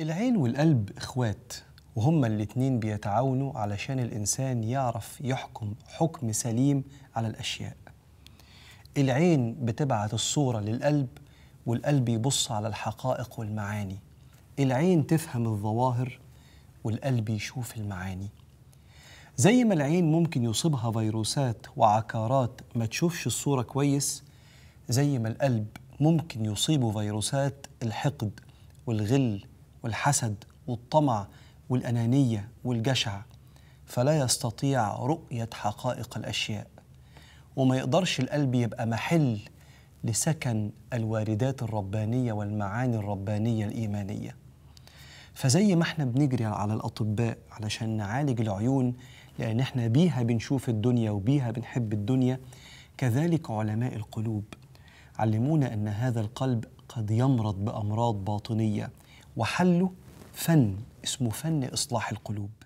العين والقلب إخوات وهما الاتنين بيتعاونوا علشان الإنسان يعرف يحكم حكم سليم على الأشياء العين بتبعت الصورة للقلب والقلب يبص على الحقائق والمعاني العين تفهم الظواهر والقلب يشوف المعاني زي ما العين ممكن يصيبها فيروسات وعكارات ما تشوفش الصورة كويس زي ما القلب ممكن يصيبه فيروسات الحقد والغل والحسد والطمع والأنانية والجشع فلا يستطيع رؤية حقائق الأشياء وما يقدرش القلب يبقى محل لسكن الواردات الربانية والمعاني الربانية الإيمانية فزي ما احنا بنجري على الأطباء علشان نعالج العيون لأن احنا بيها بنشوف الدنيا وبيها بنحب الدنيا كذلك علماء القلوب علمونا أن هذا القلب قد يمرض بأمراض باطنية وحله فن اسمه فن إصلاح القلوب